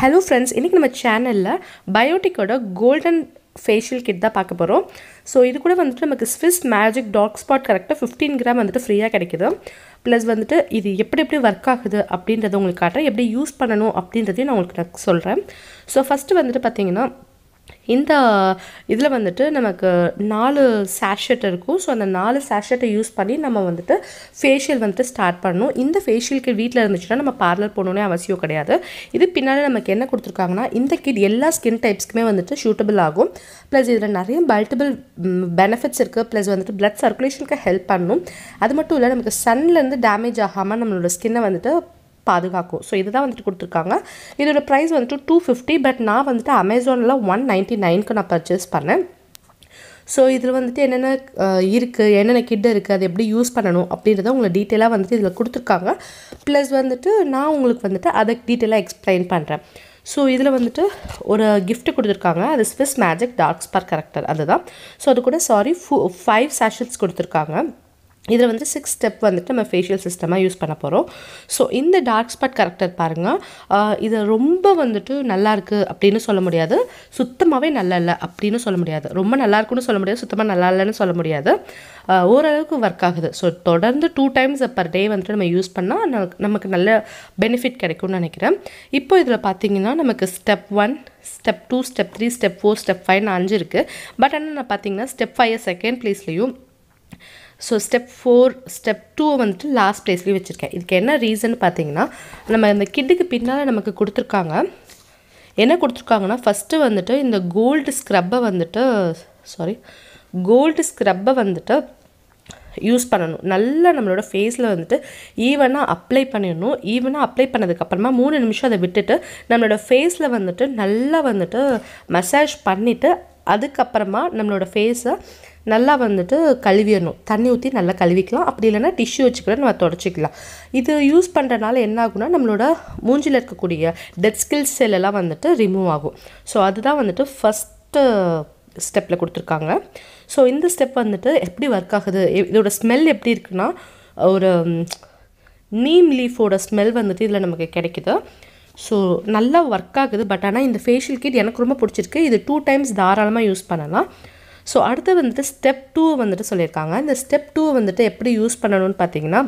hello friends இன்றைக்கி நம்ம சேனலில் பயோட்டிக்கோட கோல்டன் ஃபேஷியல் கிட் தான் பார்க்க போகிறோம் ஸோ இது கூட வந்துட்டு நமக்கு ஸ்விஸ் மேஜிக் டாக் ஸ்பாட் கரெக்டாக ஃபிஃப்டீன் கிராம் வந்துட்டு ஃப்ரீயாக கிடைக்குது ப்ளஸ் வந்துட்டு இது எப்படி எப்படி ஒர்க் ஆகுது அப்படின்றத உங்களுக்கு காட்டுறேன் எப்படி யூஸ் பண்ணணும் அப்படின்றதையும் நான் உங்களுக்கு நான் சொல்கிறேன் ஸோ ஃபஸ்ட்டு வந்துட்டு பார்த்தீங்கன்னா இந்த இதில் வந்துட்டு நமக்கு நாலு சாஷெட் இருக்கும் ஸோ அந்த நாலு சாஷெட்டை யூஸ் பண்ணி நம்ம வந்துட்டு ஃபேஷியல் வந்துட்டு ஸ்டார்ட் பண்ணணும் இந்த ஃபேஷியலுக்கு வீட்டில் இருந்துச்சுன்னா நம்ம பார்லர் போகணுன்னே அவசியம் கிடையாது இது பின்னால் நமக்கு என்ன கொடுத்துருக்காங்கன்னா இந்த கிட் எல்லா ஸ்கின் டைப்ஸ்க்குமே வந்துட்டு ஷூட்டபிள் ஆகும் ப்ளஸ் இதில் நிறைய மல்டிபிள் பெனிஃபிட்ஸ் இருக்குது ப்ளஸ் வந்துட்டு ப்ளட் சர்க்குலேஷனுக்கு ஹெல்ப் பண்ணணும் அது மட்டும் இல்லை நமக்கு சன்லேருந்து டேமேஜ் ஆகாமல் நம்மளோட ஸ்கின்னை வந்துட்டு பாதுகாக்கும் ஸோ இதுதான் வந்துட்டு கொடுத்துருக்காங்க இதோட ப்ரைஸ் வந்துட்டு டூ ஃபிஃப்டி பட் நான் வந்துட்டு அமேசானில் ஒன் நைன்ட்டி நைனுக்கு நான் பர்ச்சேஸ் பண்ணேன் ஸோ இதில் வந்துட்டு என்னென்ன இருக்குது என்னென்ன கிட் இருக்குது அது எப்படி யூஸ் பண்ணணும் அப்படின்றத உங்களை டீட்டெயிலாக வந்துட்டு இதில் கொடுத்துருக்காங்க ப்ளஸ் வந்துட்டு நான் உங்களுக்கு வந்துட்டு அதை டீட்டெயிலாக எக்ஸ்பிளைன் பண்ணுறேன் ஸோ இதில் வந்துட்டு ஒரு கிஃப்ட் கொடுத்துருக்காங்க அது Swiss magic dark spot corrector அதுதான் ஸோ அது கூட சாரி ஃபு ஃபைவ் சேஷன்ஸ் கொடுத்துருக்காங்க இதில் வந்து சிக்ஸ் ஸ்டெப் வந்துட்டு நம்ம ஃபேஷியல் சிஸ்டமாக யூஸ் பண்ண போகிறோம் ஸோ இந்த டார்க் ஸ்பாட் கரெக்டர் பாருங்கள் இது ரொம்ப வந்துட்டு நல்லாயிருக்கு அப்படின்னு சொல்ல முடியாது சுத்தமாகவே நல்லா இல்லை அப்படின்னு சொல்ல முடியாது ரொம்ப நல்லா இருக்குன்னு சொல்ல முடியாது சுத்தமாக நல்லா இல்லைன்னு சொல்ல முடியாது ஓரளவுக்கு ஒர்க் ஆகுது ஸோ தொடர்ந்து டூ டைம்ஸ் பர் டே வந்துட்டு நம்ம யூஸ் பண்ணால் நமக்கு நல்ல பெனிஃபிட் கிடைக்கும்னு நினைக்கிறேன் இப்போ இதில் பார்த்தீங்கன்னா நமக்கு step one step two step three step four step ஃபைவ்னு அஞ்சு இருக்குது பட் ஆனால் நான் பார்த்தீங்கன்னா ஸ்டெப் ஃபைவ் செகண்ட் ப்ளேஸ்லேயும் so step four step two வந்துட்டு லாஸ்ட் ப்ளேஸ்லேயும் வச்சுருக்கேன் இதுக்கு என்ன ரீசன் பார்த்தீங்கன்னா நம்ம இந்த கிட்டுக்கு பின்னால் நமக்கு கொடுத்துருக்காங்க என்ன கொடுத்துருக்காங்கன்னா ஃபஸ்ட்டு வந்துட்டு இந்த கோல்டு ஸ்க்ரப்பை வந்துட்டு சாரி கோல்டு ஸ்க்ரப்பை வந்துட்டு யூஸ் பண்ணணும் நல்லா நம்மளோட ஃபேஸில் வந்துட்டு ஈவனாக அப்ளை பண்ணிடணும் ஈவனாக அப்ளை பண்ணதுக்கப்புறமா மூணு நிமிஷம் அதை விட்டுட்டு நம்மளோட ஃபேஸில் வந்துட்டு நல்லா வந்துட்டு மசாஜ் பண்ணிவிட்டு அதுக்கப்புறமா நம்மளோட ஃபேஸை நல்லா வந்துட்டு கழுவிடணும் தண்ணி ஊற்றி நல்லா கழுவிக்கலாம் அப்படி இல்லைன்னா டிஷ்யூ வச்சுக்கூட நம்ம தொடச்சிக்கலாம் இது யூஸ் பண்ணுறனால என்ன ஆகும்னா நம்மளோட மூஞ்சில் இருக்கக்கூடிய டெட் ஸ்கில்ஸ் செல்லெல்லாம் வந்துட்டு ரிமூவ் ஆகும் ஸோ அதுதான் வந்துட்டு ஃபஸ்ட்டு ஸ்டெப்பில் கொடுத்துருக்காங்க ஸோ இந்த ஸ்டெப் வந்துட்டு எப்படி ஒர்க் ஆகுது இதோட ஸ்மெல் எப்படி இருக்குன்னா ஒரு நீம் லீஃபோட ஸ்மெல் வந்துட்டு இதில் நமக்கு கிடைக்குது ஸோ நல்லா ஒர்க் ஆகுது பட் ஆனால் இந்த ஃபேஷியல் கிட் எனக்கு ரொம்ப பிடிச்சிருக்கு இது டூ டைம்ஸ் தாராளமாக யூஸ் பண்ணலாம் ஸோ அடுத்து வந்துட்டு ஸ்டெப் டூ வந்துட்டு சொல்லியிருக்காங்க இந்த ஸ்டெப் டூ வந்துட்டு எப்படி யூஸ் பண்ணணும்னு பார்த்தீங்கன்னா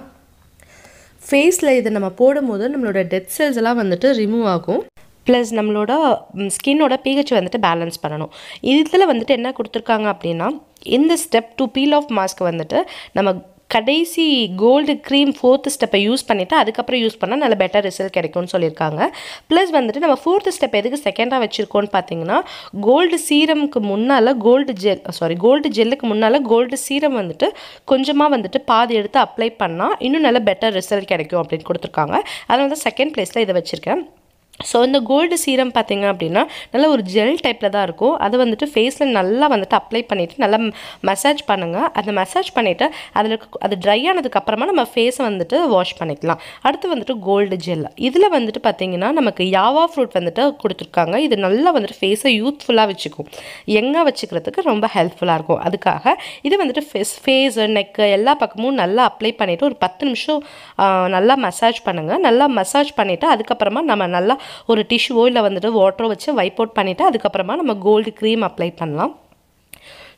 ஃபேஸில் இதை நம்ம போடும்போது நம்மளோட டெத் செல்ஸ் எல்லாம் வந்துட்டு ரிமூவ் ஆகும் ப்ளஸ் நம்மளோட ஸ்கின்னோட பிஹெச் வந்துட்டு பேலன்ஸ் பண்ணணும் இதில் வந்துட்டு என்ன கொடுத்துருக்காங்க அப்படின்னா இந்த step two peel off mask வந்துட்டு நம்ம கடைசி கோல்டு க்ரீம் ஃபோர்த்து ஸ்டெப்பை யூஸ் பண்ணிவிட்டு அதுக்கப்புறம் யூஸ் பண்ணால் நல்ல பெட்டர் ரிசல்ட் கிடைக்கும்னு சொல்லியிருக்காங்க ப்ளஸ் வந்துட்டு நம்ம ஃபோர்த்து ஸ்டெப் எதுக்கு செகண்டாக வச்சுருக்கோன்னு பார்த்தீங்கன்னா கோல்டு சீரமுக்கு முன்னால் கோல்டு ஜெல் சாரி கோல்டு ஜெல்லுக்கு முன்னால் கோல்டு சீரம் வந்துட்டு கொஞ்சமாக வந்துட்டு பாதி எடுத்து அப்ளை பண்ணால் இன்னும் நல்ல பெட்டர் ரிசல்ட் கிடைக்கும் அப்படின்னு கொடுத்துருக்காங்க அதனால் தான் செகண்ட் ப்ளேஸில் இதை வச்சுருக்கேன் ஸோ இந்த கோல்டு சீரம் பார்த்திங்க அப்படின்னா நல்ல ஒரு ஜெல் டைப்பில் தான் இருக்கும் அதை வந்துட்டு ஃபேஸில் நல்லா வந்துட்டு அப்ளை பண்ணிவிட்டு நல்லா மசாஜ் பண்ணுங்கள் அந்த மசாஜ் பண்ணிவிட்டு அதில் அது ட்ரை ஆனதுக்கப்புறமா நம்ம ஃபேஸை வந்துட்டு வாஷ் பண்ணிக்கலாம் அடுத்து வந்துட்டு கோல்டு ஜெல் இதில் வந்துட்டு பார்த்திங்கன்னா நமக்கு யாவா ஃப்ரூட் வந்துட்டு கொடுத்துருக்காங்க இது நல்லா வந்துட்டு ஃபேஸை யூத்ஃபுல்லாக வச்சுக்கும் எங்கே வச்சுக்கிறதுக்கு ரொம்ப ஹெல்ப்ஃபுல்லாக இருக்கும் அதுக்காக இது வந்துட்டு ஃபேஸ் ஃபேஸு நெக்கு எல்லா பக்கமும் நல்லா அப்ளை பண்ணிவிட்டு ஒரு பத்து நிமிஷம் நல்லா மசாஜ் பண்ணுங்கள் நல்லா மசாஜ் பண்ணிவிட்டு அதுக்கப்புறமா நம்ம நல்லா ஒரு டிஷ்யூவோ இல்லை வந்துட்டு வாட்டரோ வச்சு வைப் அவுட் பண்ணிவிட்டு அதுக்கப்புறமா நம்ம கோல்டு க்ரீம் அப்ளை பண்ணலாம்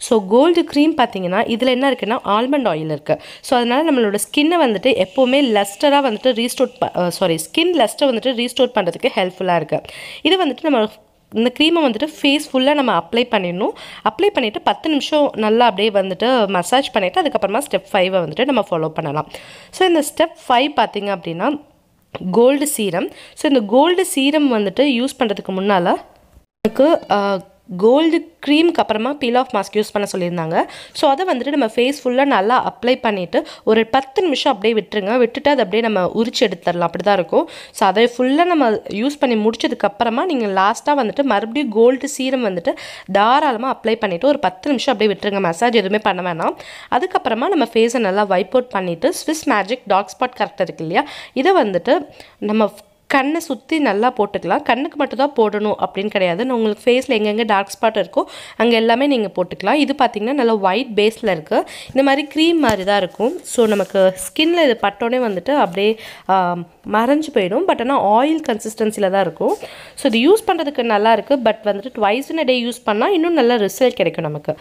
ஸோ கோல்டு க்ரீம் பார்த்தீங்கன்னா இதில் என்ன இருக்குன்னா ஆல்மண்ட் ஆயில் இருக்குது ஸோ அதனால் நம்மளோட ஸ்கின்னை வந்துட்டு எப்போவுமே லஸ்டராக வந்துட்டு ரீஸ்டோர் சாரி ஸ்கின் லஸ்டர் வந்துட்டு ரீஸ்டோர் பண்ணுறதுக்கு ஹெல்ப்ஃபுல்லாக இருக்குது இது வந்துட்டு நம்ம இந்த க்ரீமை வந்துட்டு ஃபேஸ் ஃபுல்லாக நம்ம அப்ளை பண்ணிடணும் அப்ளை பண்ணிவிட்டு பத்து நிமிஷம் நல்லா அப்படியே வந்துட்டு மசாஜ் பண்ணிவிட்டு அதுக்கப்புறமா ஸ்டெப் ஃபைவை வந்துட்டு நம்ம ஃபாலோ பண்ணலாம் ஸோ இந்த ஸ்டெப் ஃபைவ் பார்த்திங்க அப்படின்னா கோல்டு சீரம் ஸோ இந்த கோல்டு சீரம் வந்துட்டு யூஸ் பண்ணுறதுக்கு முன்னால் எனக்கு கோல்டு க்ரீமுக்கு அப்புறமா பீல் ஆஃப் மாஸ்க் யூஸ் பண்ண சொல்லியிருந்தாங்க ஸோ அதை வந்துட்டு நம்ம ஃபேஸ் ஃபுல்லாக நல்லா அப்ளை பண்ணிவிட்டு ஒரு பத்து நிமிஷம் அப்படியே விட்டுருங்க விட்டுட்டு அதை அப்படியே நம்ம உரிச்சு எடுத்துடலாம் அப்படி தான் இருக்கும் ஸோ அதை ஃபுல்லாக நம்ம யூஸ் பண்ணி முடிச்சதுக்கப்புறமா நீங்கள் லாஸ்ட்டாக வந்துட்டு மறுபடியும் கோல்டு சீரம் வந்துட்டு தாராளமாக அப்ளை பண்ணிவிட்டு ஒரு பத்து நிமிஷம் அப்படியே விட்டுருங்க மசாஜ் எதுவுமே பண்ண வேணாம் அதுக்கப்புறமா நம்ம ஃபேஸை நல்லா வைப் அவுட் பண்ணிவிட்டு ஸ்விஸ் மேஜிக் டாக் ஸ்பாட் கரெக்டாக இருக்கு இல்லையா இதை வந்துட்டு நம்ம கண்ணை சுற்றி நல்லா போட்டுக்கலாம் கண்ணுக்கு மட்டும்தான் போடணும் அப்படின்னு கிடையாது நான் உங்களுக்கு ஃபேஸில் எங்கெங்கே டார்க் ஸ்பாட் இருக்கோ அங்கே எல்லாமே நீங்கள் போட்டுக்கலாம் இது பார்த்திங்கன்னா நல்லா ஒயிட் பேஸில் இருக்குது இந்த மாதிரி க்ரீம் மாதிரி தான் இருக்கும் ஸோ நமக்கு ஸ்கின்னில் இது பட்டோடனே வந்துட்டு அப்படியே மறைஞ்சு போயிடும் பட் ஆனால் ஆயில் கன்சிஸ்டன்சியில் தான் இருக்கும் ஸோ இது யூஸ் பண்ணுறதுக்கு நல்லா இருக்குது பட் வந்துட்டு ட்வைஸ் இன் டே யூஸ் பண்ணால் இன்னும் நல்ல ரிசல்ட் கிடைக்கும் நமக்கு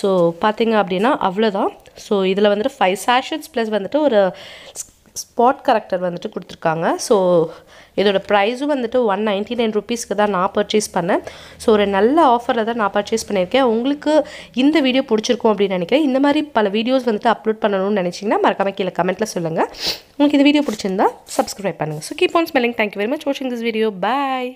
ஸோ பார்த்திங்க அப்படின்னா அவ்வளோதான் ஸோ இதில் வந்துட்டு ஃபைவ் சாஷன்ஸ் ப்ளஸ் வந்துட்டு ஒரு ஸ்பாட் கரெக்டர் வந்துட்டு கொடுத்துருக்காங்க ஸோ இதோட ப்ரைஸும் வந்துட்டு ஒன் நைன்டி நைன் ருபீஸ்க்கு தான் நான் பர்ச்சேஸ் பண்ணேன் ஸோ ஒரு நல்ல ஆஃபரில் தான் நான் பர்ச்சேஸ் பண்ணியிருக்கேன் உங்களுக்கு இந்த வீடியோ பிடிச்சிருக்கும் அப்படின்னு நினைக்கிறேன் இந்த மாதிரி பல வீடியோஸ் வந்துட்டு அப்லோட் பண்ணணும்னு நினச்சிங்கன்னா மறக்காம கீழே கமெண்ட்டில் சொல்லுங்கள் உங்களுக்கு இந்த வீடியோ பிடிச்சிருந்தா சப்ஸ்கிரைப் பண்ணுங்கள் so keep on smelling thank you very much வாட்சிங் திஸ் வீடியோ பாய்